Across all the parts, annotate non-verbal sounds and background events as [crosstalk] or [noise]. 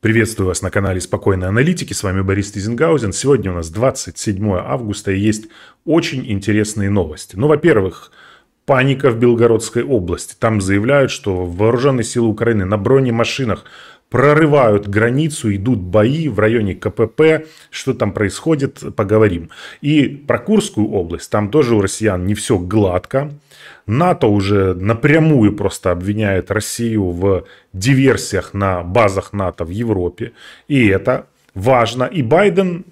Приветствую вас на канале «Спокойной аналитики». С вами Борис Тизенгаузен. Сегодня у нас 27 августа и есть очень интересные новости. Ну, во-первых, паника в Белгородской области. Там заявляют, что вооруженные силы Украины на бронемашинах прорывают границу, идут бои в районе КПП, что там происходит, поговорим. И про Курскую область, там тоже у россиян не все гладко. НАТО уже напрямую просто обвиняет Россию в диверсиях на базах НАТО в Европе. И это важно. И Байден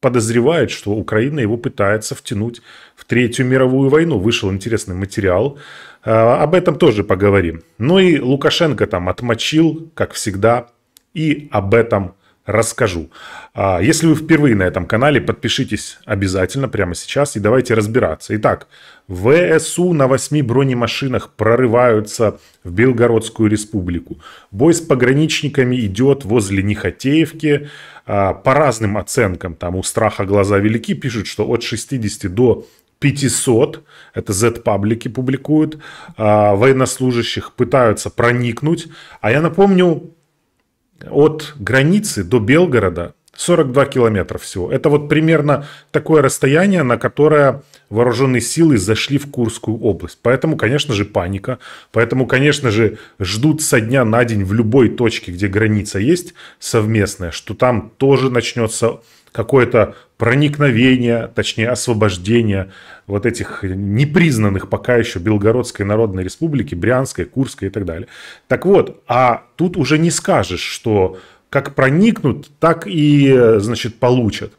подозревает, что Украина его пытается втянуть в Третью мировую войну. Вышел интересный материал Э, об этом тоже поговорим. Ну и Лукашенко там отмочил, как всегда, и об этом расскажу. А, если вы впервые на этом канале, подпишитесь обязательно прямо сейчас и давайте разбираться. Итак, ВСУ на восьми бронемашинах прорываются в Белгородскую республику. Бой с пограничниками идет возле Нехотеевки. А, по разным оценкам, там у страха глаза велики, пишут, что от 60 до 500, это Z-паблики публикуют, а, военнослужащих пытаются проникнуть. А я напомню, от границы до Белгорода 42 километра всего. Это вот примерно такое расстояние, на которое вооруженные силы зашли в Курскую область. Поэтому, конечно же, паника. Поэтому, конечно же, ждут со дня на день в любой точке, где граница есть совместная, что там тоже начнется какое-то проникновение, точнее освобождение вот этих непризнанных пока еще Белгородской Народной Республики, Брянской, Курской и так далее. Так вот, а тут уже не скажешь, что как проникнут, так и, значит, получат.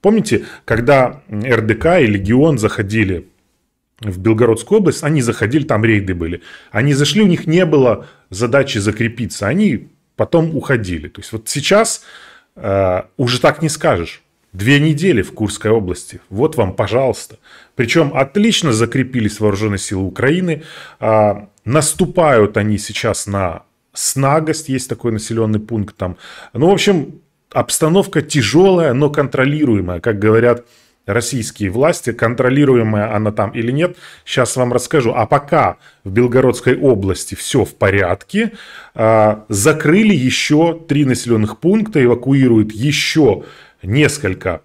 Помните, когда РДК и Легион заходили в Белгородскую область, они заходили, там рейды были. Они зашли, у них не было задачи закрепиться, они потом уходили. То есть вот сейчас э, уже так не скажешь. Две недели в Курской области. Вот вам, пожалуйста. Причем отлично закрепились вооруженные силы Украины. Э, наступают они сейчас на Снагость есть такой населенный пункт там. Ну, в общем, обстановка тяжелая, но контролируемая, как говорят российские власти, контролируемая она там или нет, сейчас вам расскажу. А пока в Белгородской области все в порядке, а, закрыли еще три населенных пункта, эвакуируют еще несколько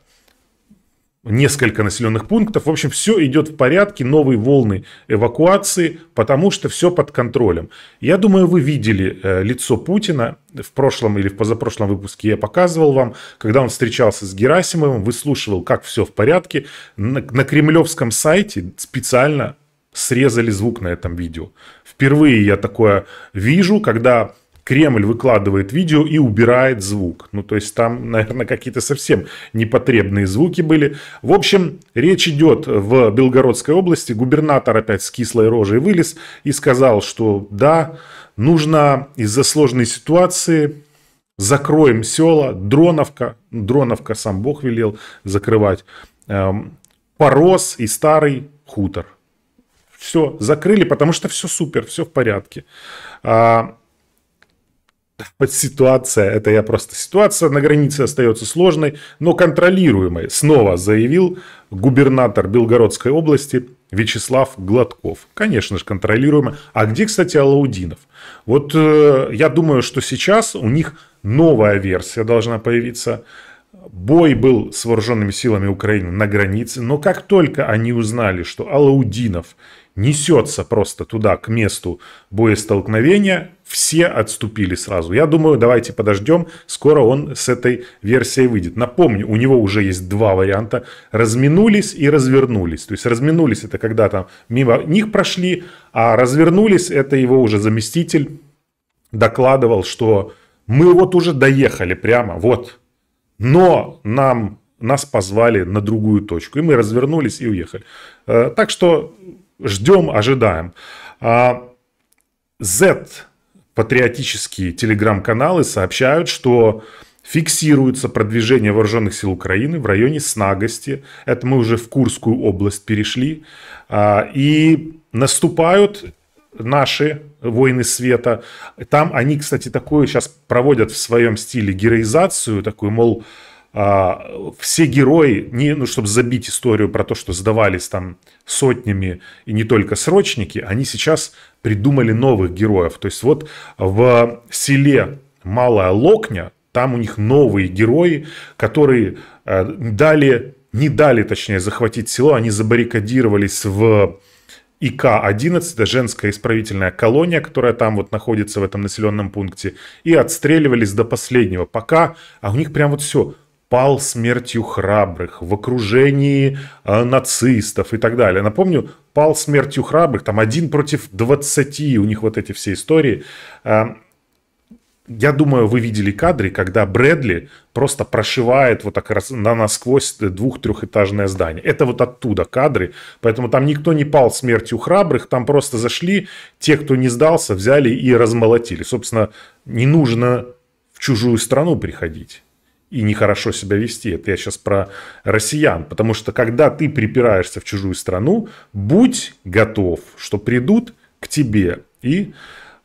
несколько населенных пунктов. В общем, все идет в порядке, новые волны эвакуации, потому что все под контролем. Я думаю, вы видели э, лицо Путина в прошлом или в позапрошлом выпуске. Я показывал вам, когда он встречался с Герасимовым, выслушивал, как все в порядке. На, на кремлевском сайте специально срезали звук на этом видео. Впервые я такое вижу, когда Кремль выкладывает видео и убирает звук. Ну, то есть там, наверное, какие-то совсем непотребные звуки были. В общем, речь идет в Белгородской области. Губернатор опять с кислой рожей вылез и сказал, что да, нужно из-за сложной ситуации закроем села, Дроновка, Дроновка сам Бог велел закрывать, эм, Порос и Старый хутор. Все, закрыли, потому что все супер, все в порядке. А, вот ситуация, это я просто... Ситуация на границе остается сложной, но контролируемой, снова заявил губернатор Белгородской области Вячеслав Гладков. Конечно же, контролируемая. А где, кстати, Алаудинов? Вот э, я думаю, что сейчас у них новая версия должна появиться. Бой был с вооруженными силами Украины на границе, но как только они узнали, что Алаудинов несется просто туда, к месту боестолкновения. Все отступили сразу. Я думаю, давайте подождем, скоро он с этой версией выйдет. Напомню, у него уже есть два варианта. Разминулись и развернулись. То есть разминулись это когда там мимо них прошли, а развернулись это его уже заместитель докладывал, что мы вот уже доехали прямо, вот. Но нам, нас позвали на другую точку, и мы развернулись и уехали. Э, так что ждем, ожидаем. Z а, патриотические телеграм-каналы сообщают, что фиксируется продвижение вооруженных сил Украины в районе Снагости. Это мы уже в Курскую область перешли. А, и наступают наши воины света. Там они, кстати, такое сейчас проводят в своем стиле героизацию, такую, мол, а, все герои, не, ну, чтобы забить историю про то, что сдавались там сотнями и не только срочники, они сейчас придумали новых героев. То есть вот в селе Малая Локня, там у них новые герои, которые э, дали, не дали, точнее, захватить село, они забаррикадировались в ИК-11, это женская исправительная колония, которая там вот находится в этом населенном пункте, и отстреливались до последнего, пока, а у них прям вот все, пал смертью храбрых, в окружении э, нацистов и так далее. Напомню, пал смертью храбрых, там один против двадцати, у них вот эти все истории. Э, я думаю, вы видели кадры, когда Брэдли просто прошивает вот так раз на насквозь двух-трехэтажное здание. Это вот оттуда кадры. Поэтому там никто не пал смертью храбрых, там просто зашли, те, кто не сдался, взяли и размолотили. Собственно, не нужно в чужую страну приходить и нехорошо себя вести. Это я сейчас про россиян. Потому что когда ты припираешься в чужую страну, будь готов, что придут к тебе и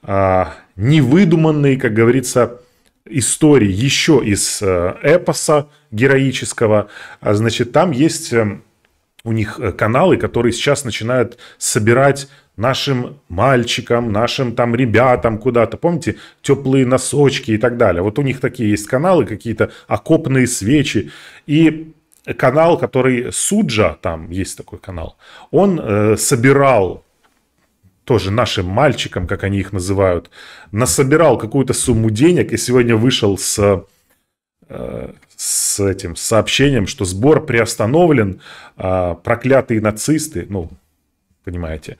а, невыдуманные, как говорится, истории еще из э, эпоса героического. а Значит, там есть эм, у них э, каналы, которые сейчас начинают собирать нашим мальчикам, нашим там ребятам куда-то, помните, теплые носочки и так далее. Вот у них такие есть каналы, какие-то окопные свечи. И канал, который Суджа, там есть такой канал, он э, собирал тоже нашим мальчикам, как они их называют, насобирал какую-то сумму денег и сегодня вышел с э, с этим сообщением, что сбор приостановлен, а проклятые нацисты, ну, понимаете,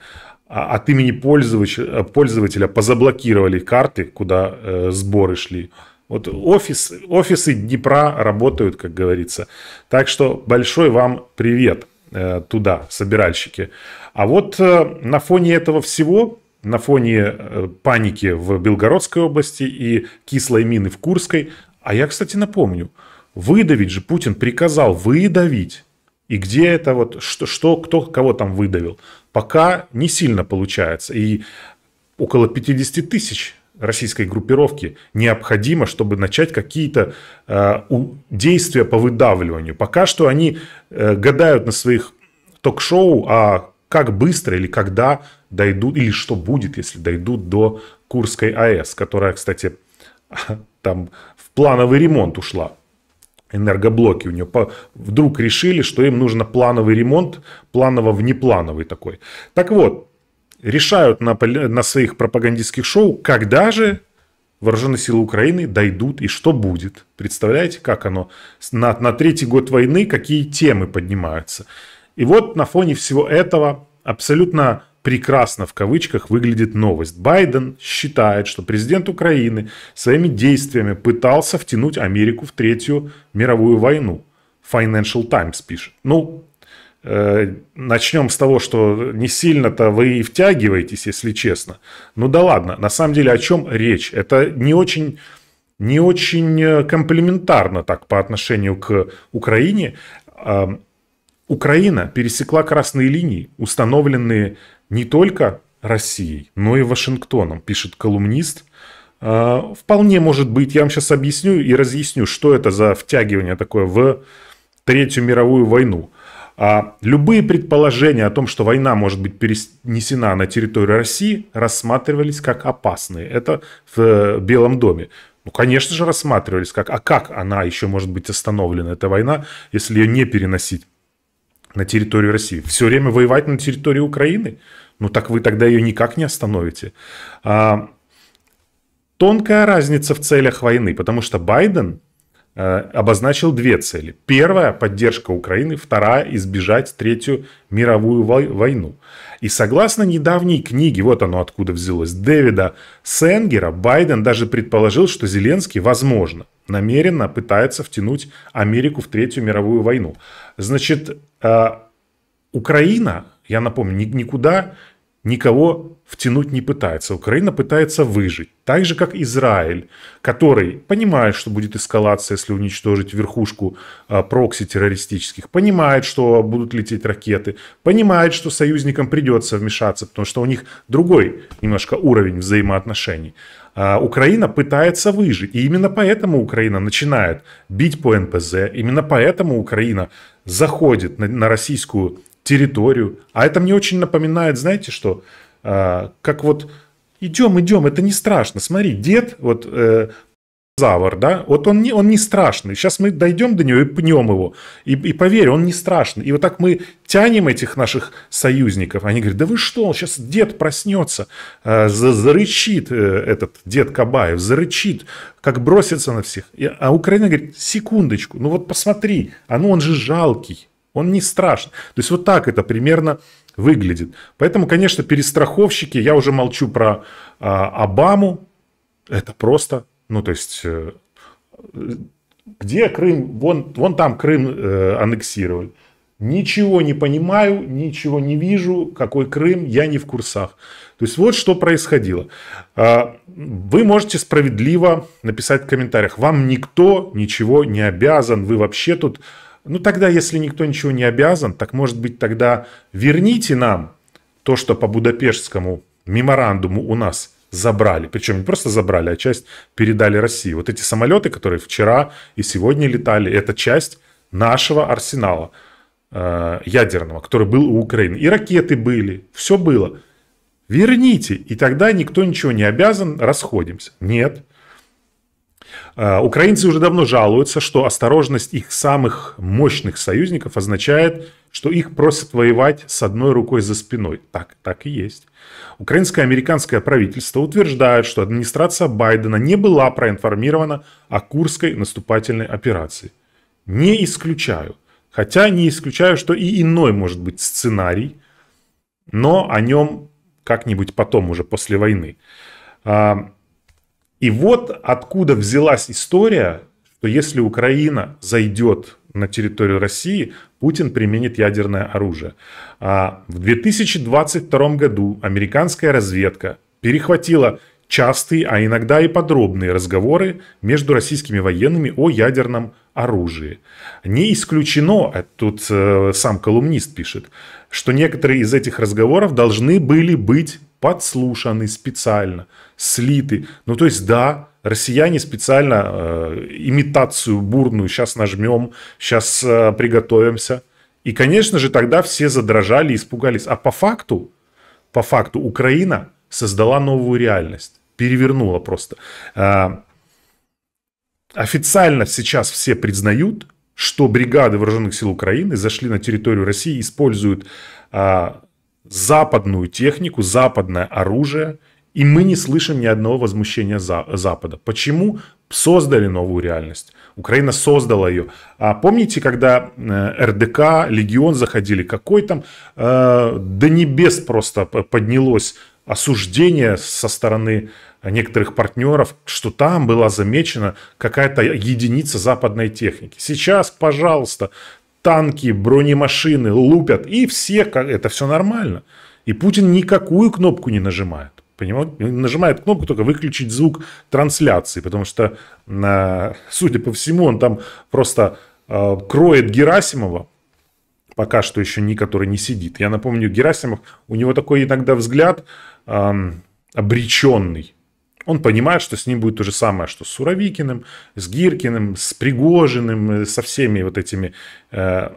а, от имени э, пользователя, позаблокировали карты, куда э, сборы шли. Вот офис, офисы Днепра работают, как говорится. Так что большой вам привет э, туда, собиральщики. А вот на фоне этого всего, на фоне паники в Белгородской области и кислой мины в Курской, а я, кстати, напомню, выдавить же Путин приказал выдавить. И где это вот, что, что кто кого там выдавил? пока не сильно получается. И около 50 тысяч российской группировки необходимо, чтобы начать какие-то э, действия по выдавливанию. Пока что они э, гадают на своих ток-шоу, а как быстро или когда дойдут, или что будет, если дойдут до Курской АЭС, которая, кстати, [laughs] там в плановый ремонт ушла энергоблоки у нее, вдруг решили, что им нужно плановый ремонт, планово-внеплановый такой. Так вот, решают на, на своих пропагандистских шоу, когда же вооруженные силы Украины дойдут и что будет. Представляете, как оно на, на третий год войны, какие темы поднимаются. И вот на фоне всего этого абсолютно прекрасно в кавычках выглядит новость. Байден считает, что президент Украины своими действиями пытался втянуть Америку в Третью мировую войну. Financial Times пишет. Ну, э, начнем с того, что не сильно-то вы и втягиваетесь, если честно. Ну да ладно, на самом деле о чем речь? Это не очень не очень э, комплиментарно так по отношению к Украине. Эм, Украина пересекла красные линии, установленные не только Россией, но и Вашингтоном, пишет колумнист. А, вполне может быть, я вам сейчас объясню и разъясню, что это за втягивание такое в Третью мировую войну. А любые предположения о том, что война может быть перенесена на территорию России, рассматривались как опасные. Это в э, Белом доме. Ну, конечно же, рассматривались как, а как она еще может быть остановлена, эта война, если ее не переносить на территорию России? Все время воевать на территории Украины? Ну так вы тогда ее никак не остановите. А, тонкая разница в целях войны, потому что Байден а, обозначил две цели. Первая – поддержка Украины, вторая – избежать Третью мировую войну. И согласно недавней книге, вот оно откуда взялось, Дэвида Сенгера, Байден даже предположил, что Зеленский, возможно, намеренно пытается втянуть Америку в Третью мировую войну. Значит, э, Украина я напомню, никуда никого втянуть не пытается. Украина пытается выжить. Так же, как Израиль, который понимает, что будет эскалация, если уничтожить верхушку а, прокси террористических, понимает, что будут лететь ракеты, понимает, что союзникам придется вмешаться, потому что у них другой немножко уровень взаимоотношений. А, Украина пытается выжить. И именно поэтому Украина начинает бить по НПЗ, именно поэтому Украина заходит на, на российскую территорию. А это мне очень напоминает, знаете что, э, как вот идем, идем, это не страшно. Смотри, дед, вот э, завор, да, вот он не, он не страшный. Сейчас мы дойдем до него и пнем его. И, и поверь, он не страшный. И вот так мы тянем этих наших союзников. Они говорят, да вы что, сейчас дед проснется, э, зарычит э, этот дед Кабаев, зарычит, как бросится на всех. И, а Украина говорит, секундочку, ну вот посмотри, а ну он же жалкий. Он не страшен. То есть вот так это примерно выглядит. Поэтому, конечно, перестраховщики, я уже молчу про э, Обаму, это просто, ну то есть, э, где Крым, вон, вон там Крым э, аннексировали. Ничего не понимаю, ничего не вижу, какой Крым, я не в курсах. То есть вот что происходило. А, вы можете справедливо написать в комментариях, вам никто ничего не обязан, вы вообще тут ну тогда, если никто ничего не обязан, так может быть тогда верните нам то, что по Будапештскому меморандуму у нас забрали. Причем не просто забрали, а часть передали России. Вот эти самолеты, которые вчера и сегодня летали, это часть нашего арсенала э, ядерного, который был у Украины. И ракеты были, все было. Верните, и тогда никто ничего не обязан, расходимся. Нет. Э, украинцы уже давно жалуются, что осторожность их самых мощных союзников означает, что их просят воевать с одной рукой за спиной. Так, так и есть. Украинское американское правительство утверждает, что администрация Байдена не была проинформирована о Курской наступательной операции. Не исключаю. Хотя не исключаю, что и иной может быть сценарий, но о нем как-нибудь потом, уже после войны. А, и вот откуда взялась история, что если Украина зайдет на территорию России, Путин применит ядерное оружие. А в 2022 году американская разведка перехватила частые, а иногда и подробные разговоры между российскими военными о ядерном оружии. Не исключено, а тут э, сам колумнист пишет, что некоторые из этих разговоров должны были быть подслушаны специально, слиты. Ну, то есть, да, россияне специально э, имитацию бурную сейчас нажмем, сейчас э, приготовимся. И, конечно же, тогда все задрожали, испугались. А по факту, по факту, Украина создала новую реальность. Перевернула просто. Э, официально сейчас все признают, что бригады вооруженных сил Украины зашли на территорию России, используют э, западную технику, западное оружие, и мы не слышим ни одного возмущения за, Запада. Почему? Создали новую реальность. Украина создала ее. А помните, когда э, РДК, Легион заходили, какой там э, до небес просто поднялось осуждение со стороны некоторых партнеров, что там была замечена какая-то единица западной техники. Сейчас, пожалуйста, танки, бронемашины лупят, и все, это все нормально. И Путин никакую кнопку не нажимает. Понимаете? Нажимает кнопку только выключить звук трансляции, потому что, судя по всему, он там просто э, кроет Герасимова, пока что еще ни который не сидит. Я напомню, Герасимов, у него такой иногда взгляд эм, обреченный. Он понимает, что с ним будет то же самое, что с Суровикиным, с Гиркиным, с Пригожиным, э, со всеми вот этими... Э,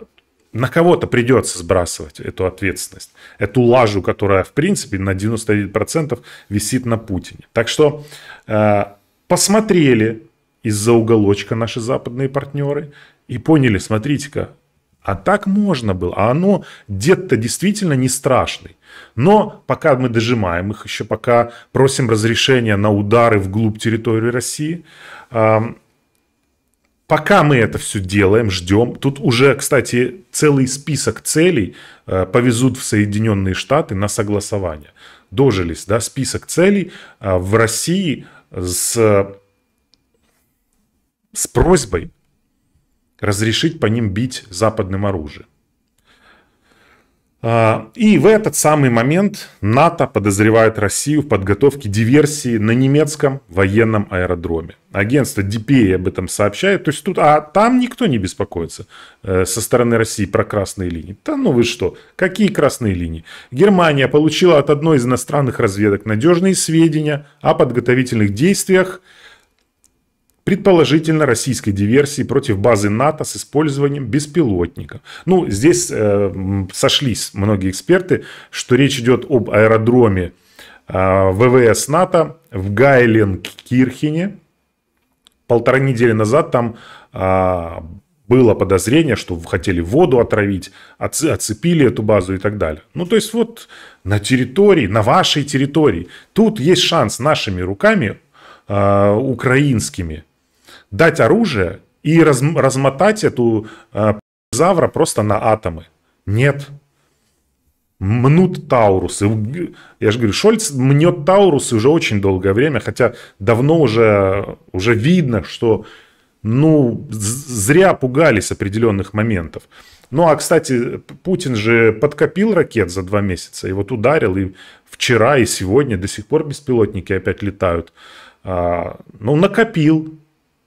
на кого-то придется сбрасывать эту ответственность, эту лажу, которая, в принципе, на 99% висит на Путине. Так что э, посмотрели из-за уголочка наши западные партнеры и поняли, смотрите-ка, а так можно было. А оно, дед-то действительно не страшный. Но пока мы дожимаем их еще, пока просим разрешения на удары вглубь территории России, Пока мы это все делаем, ждем. Тут уже, кстати, целый список целей э, повезут в Соединенные Штаты на согласование. Дожились, да, список целей э, в России с, э, с просьбой разрешить по ним бить западным оружием. А, и в этот самый момент НАТО подозревает Россию в подготовке диверсии на немецком военном аэродроме. Агентство DPA об этом сообщает. То есть тут, а там никто не беспокоится э, со стороны России про красные линии. Да ну вы что, какие красные линии? Германия получила от одной из иностранных разведок надежные сведения о подготовительных действиях предположительно российской диверсии против базы НАТО с использованием беспилотника. Ну, здесь э, сошлись многие эксперты, что речь идет об аэродроме э, ВВС НАТО в гайлен Гайленкирхене. Полтора недели назад там э, было подозрение, что хотели воду отравить, оцепили эту базу и так далее. Ну, то есть вот на территории, на вашей территории, тут есть шанс нашими руками, э, украинскими, дать оружие и раз, размотать эту э, завра просто на атомы. Нет. Мнут Таурус Я же говорю, Шольц мнет Таурус уже очень долгое время, хотя давно уже, уже видно, что ну, зря пугались определенных моментов. Ну, а, кстати, Путин же подкопил ракет за два месяца, и вот ударил, и вчера, и сегодня до сих пор беспилотники опять летают. А, ну, накопил,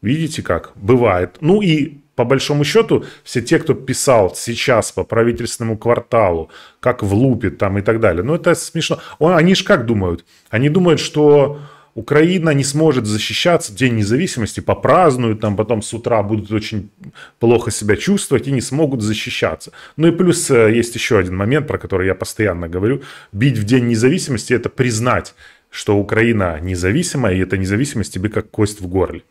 Видите как? Бывает. Ну и по большому счету, все те, кто писал сейчас по правительственному кварталу, как в лупе там и так далее, ну это смешно. Они же как думают? Они думают, что Украина не сможет защищаться в День независимости, попразднуют там, потом с утра будут очень плохо себя чувствовать и не смогут защищаться. Ну и плюс э, есть еще один момент, про который я постоянно говорю. Бить в День независимости – это признать, что Украина независимая и эта независимость тебе как кость в горле.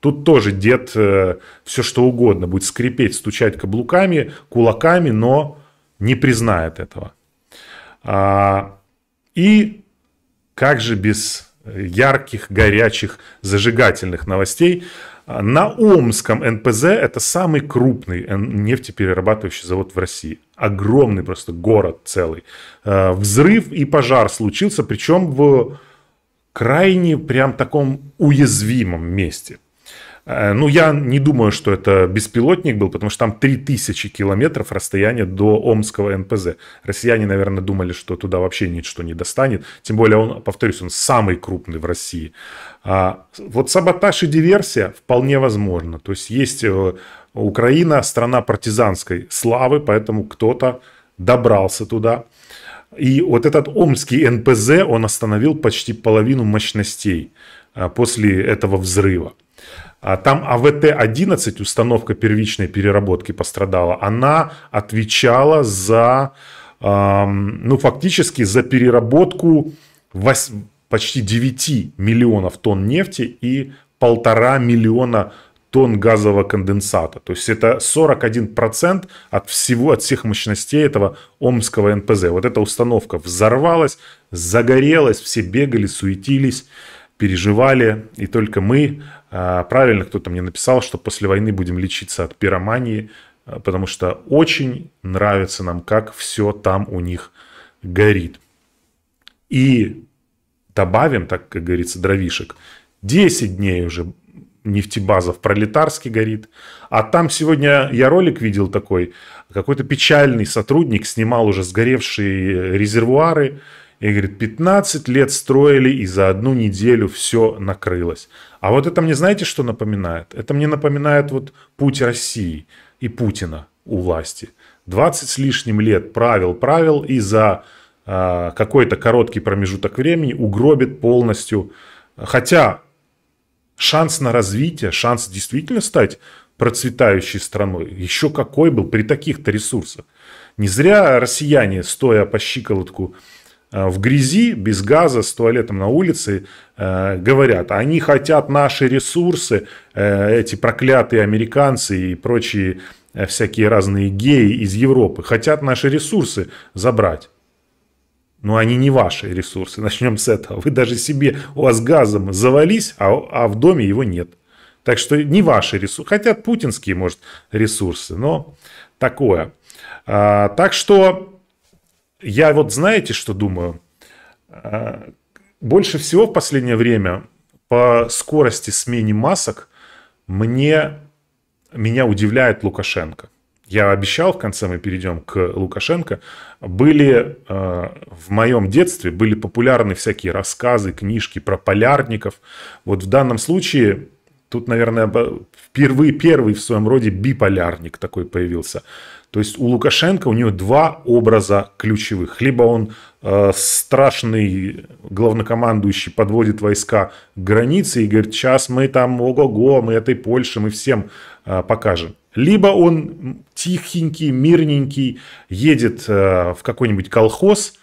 Тут тоже дед э, все что угодно будет скрипеть, стучать каблуками, кулаками, но не признает этого. А, и как же без ярких, горячих, зажигательных новостей? На Омском НПЗ это самый крупный нефтеперерабатывающий завод в России. Огромный просто город целый. Э, взрыв и пожар случился, причем в крайне прям таком уязвимом месте. Э, ну, я не думаю, что это беспилотник был, потому что там 3000 километров расстояние до Омского НПЗ. Россияне, наверное, думали, что туда вообще ничто не достанет. Тем более, он, повторюсь, он самый крупный в России. А вот саботаж и диверсия вполне возможно. То есть есть э, Украина, страна партизанской славы, поэтому кто-то добрался туда. И вот этот омский НПЗ, он остановил почти половину мощностей э, после этого взрыва. А там АВТ-11, установка первичной переработки пострадала, она отвечала за, ну, фактически за переработку 8, почти 9 миллионов тонн нефти и полтора миллиона тонн газового конденсата. То есть это 41% от всего, от всех мощностей этого омского НПЗ. Вот эта установка взорвалась, загорелась, все бегали, суетились, переживали. И только мы а, правильно кто-то мне написал, что после войны будем лечиться от пиромании, а, потому что очень нравится нам, как все там у них горит. И добавим, так как говорится, дровишек, 10 дней уже нефтебаза в Пролетарске горит. А там сегодня я ролик видел такой, какой-то печальный сотрудник снимал уже сгоревшие резервуары, и говорит, 15 лет строили, и за одну неделю все накрылось. А вот это мне, знаете, что напоминает? Это мне напоминает вот путь России и Путина у власти. 20 с лишним лет правил, правил, и за э, какой-то короткий промежуток времени угробит полностью. Хотя шанс на развитие, шанс действительно стать процветающей страной, еще какой был при таких-то ресурсах. Не зря россияне, стоя по щиколотку Э, в грязи, без газа, с туалетом на улице, э, говорят, они хотят наши ресурсы, э, эти проклятые американцы и прочие всякие разные геи из Европы, хотят наши ресурсы забрать. Но они не ваши ресурсы. [laughs] Начнем с этого. Вы даже себе, у вас газом завались, а, а в доме его нет. Так что не ваши ресурсы. хотят путинские, может, ресурсы, но такое. А, так что я вот знаете, что думаю? А, больше всего в последнее время по скорости смене масок мне, меня удивляет Лукашенко. Я обещал, в конце мы перейдем к Лукашенко, были э, в моем детстве были популярны всякие рассказы, книжки про полярников. Вот в данном случае тут, наверное, впервые первый в своем роде биполярник такой появился. То есть у Лукашенко у него два образа ключевых. Либо он э, страшный главнокомандующий подводит войска к границе и говорит, сейчас мы там, ого-го, мы этой Польше, мы всем э, покажем. Либо он тихенький, мирненький, едет э, в какой-нибудь колхоз –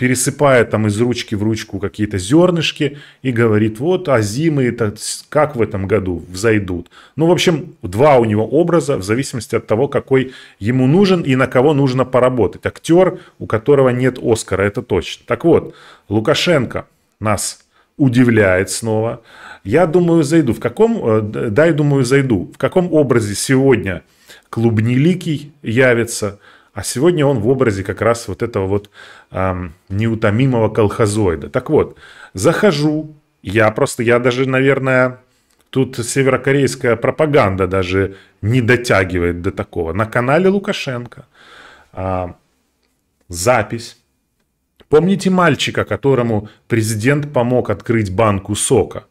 пересыпает там из ручки в ручку какие-то зернышки и говорит, вот, а зимы это как в этом году взойдут. Ну, в общем, два у него образа в зависимости от того, какой ему нужен и на кого нужно поработать. Актер, у которого нет Оскара, это точно. Так вот, Лукашенко нас удивляет снова. Я думаю, зайду. В каком, э, дай думаю, зайду. В каком образе сегодня клубниликий явится – а сегодня он в образе как раз вот этого вот эм, неутомимого колхозоида. Так вот, захожу, я просто, я даже, наверное, тут северокорейская пропаганда даже не дотягивает до такого. На канале Лукашенко э, запись. Помните мальчика, которому президент помог открыть банку сока?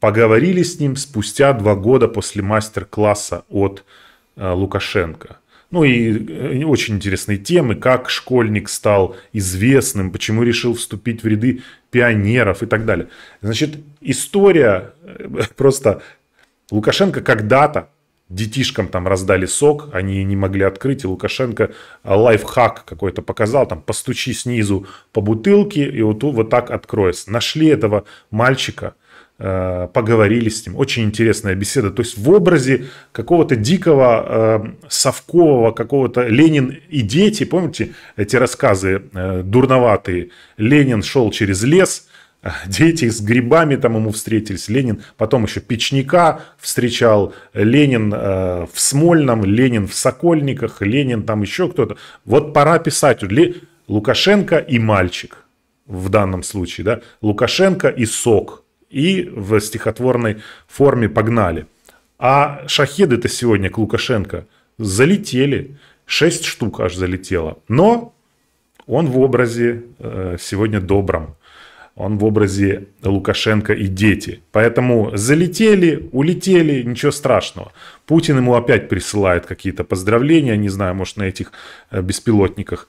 Поговорили с ним спустя два года после мастер-класса от э, Лукашенко. Ну и э, очень интересные темы, как школьник стал известным, почему решил вступить в ряды пионеров и так далее. Значит, история э, [laughs] просто... Лукашенко когда-то детишкам там раздали сок, они не могли открыть, и Лукашенко э, лайфхак какой-то показал, там, постучи снизу по бутылке, и вот, вот так откроется. Нашли этого мальчика – Э, поговорили с ним. Очень интересная беседа. То есть в образе какого-то дикого э, совкового, какого-то Ленин и дети, помните эти рассказы э, дурноватые? Ленин шел через лес, [laughs] дети с грибами там ему встретились, Ленин, потом еще Печника встречал, Ленин э, в Смольном, Ленин в Сокольниках, Ленин там еще кто-то. Вот пора писать. Ле... Лукашенко и мальчик в данном случае, да, Лукашенко и Сок – и в стихотворной форме погнали. А шахеды-то сегодня к Лукашенко залетели, шесть штук аж залетело. Но он в образе э, сегодня добром. Он в образе Лукашенко и дети. Поэтому залетели, улетели, ничего страшного. Путин ему опять присылает какие-то поздравления, не знаю, может, на этих э, беспилотниках.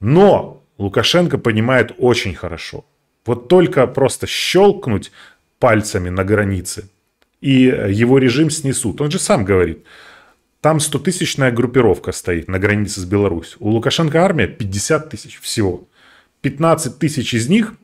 Но Лукашенко понимает очень хорошо. Вот только просто щелкнуть пальцами на границе. И э, его режим снесут. Он же сам говорит, там 100-тысячная группировка стоит на границе с Беларусь. У Лукашенко армия 50 тысяч всего. 15 тысяч из них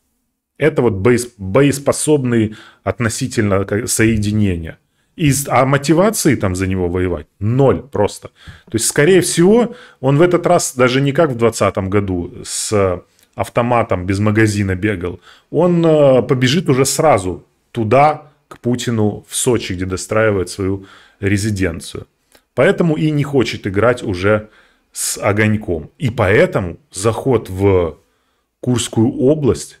– это вот боеспособные относительно э, соединения. Из, а мотивации там за него воевать ноль просто. То есть, скорее всего, он в этот раз даже не как в 2020 году с автоматом без магазина бегал, он э, побежит уже сразу туда, к Путину в Сочи, где достраивает свою резиденцию. Поэтому и не хочет играть уже с огоньком. И поэтому заход в Курскую область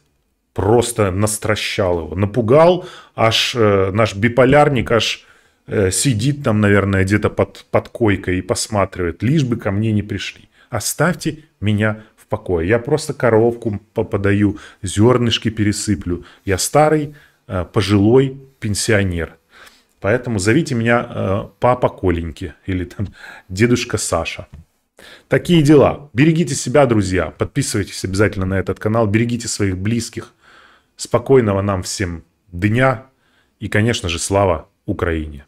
просто настращал его, напугал, аж э, наш биполярник аж э, сидит там, наверное, где-то под, под койкой и посматривает, лишь бы ко мне не пришли. Оставьте меня покое. Я просто коровку подаю, зернышки пересыплю. Я старый, э, пожилой пенсионер. Поэтому зовите меня э, папа Коленьки или там дедушка Саша. Такие дела. Берегите себя, друзья. Подписывайтесь обязательно на этот канал. Берегите своих близких. Спокойного нам всем дня. И, конечно же, слава Украине.